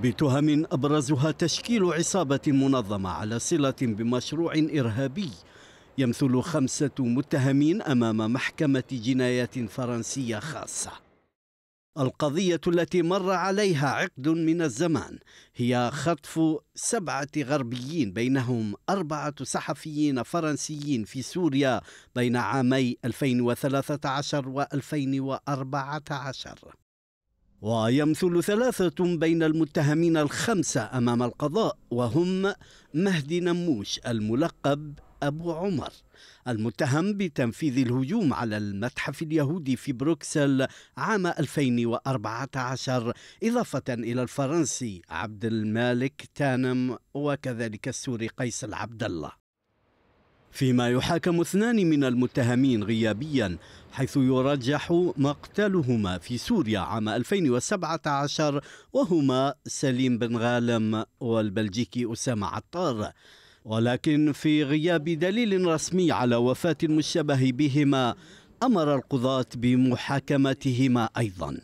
بتهم أبرزها تشكيل عصابة منظمة على صلة بمشروع إرهابي يمثل خمسة متهمين أمام محكمة جنايات فرنسية خاصة القضية التي مر عليها عقد من الزمان هي خطف سبعة غربيين بينهم أربعة صحفيين فرنسيين في سوريا بين عامي 2013 و 2014 ويمثل ثلاثة بين المتهمين الخمسة أمام القضاء وهم مهدي نموش الملقب أبو عمر المتهم بتنفيذ الهجوم على المتحف اليهودي في بروكسل عام 2014 إضافة إلى الفرنسي عبد المالك تانم وكذلك السوري قيس العبد الله فيما يحاكم اثنان من المتهمين غيابيا حيث يرجح مقتلهما في سوريا عام 2017 وهما سليم بن غالم والبلجيكي أسامة عطار ولكن في غياب دليل رسمي على وفاة المشتبه بهما أمر القضاة بمحاكمتهما أيضاً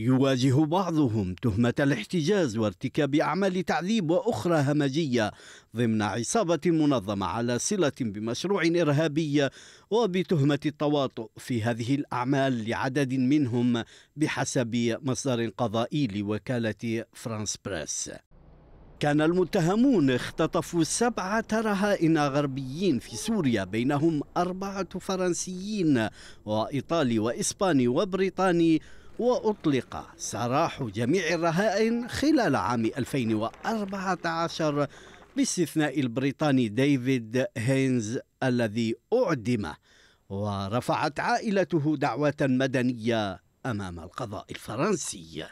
يواجه بعضهم تهمة الاحتجاز وارتكاب أعمال تعذيب وأخرى همجية ضمن عصابة منظمة على صلة بمشروع إرهابي وبتهمة التواطؤ في هذه الأعمال لعدد منهم بحسب مصدر قضائي لوكالة فرانس بريس كان المتهمون اختطفوا سبعة رهائن غربيين في سوريا بينهم أربعة فرنسيين وإيطالي وإسباني وبريطاني وأطلق سراح جميع الرهائن خلال عام 2014 باستثناء البريطاني ديفيد هينز الذي أعدم ورفعت عائلته دعوة مدنية أمام القضاء الفرنسي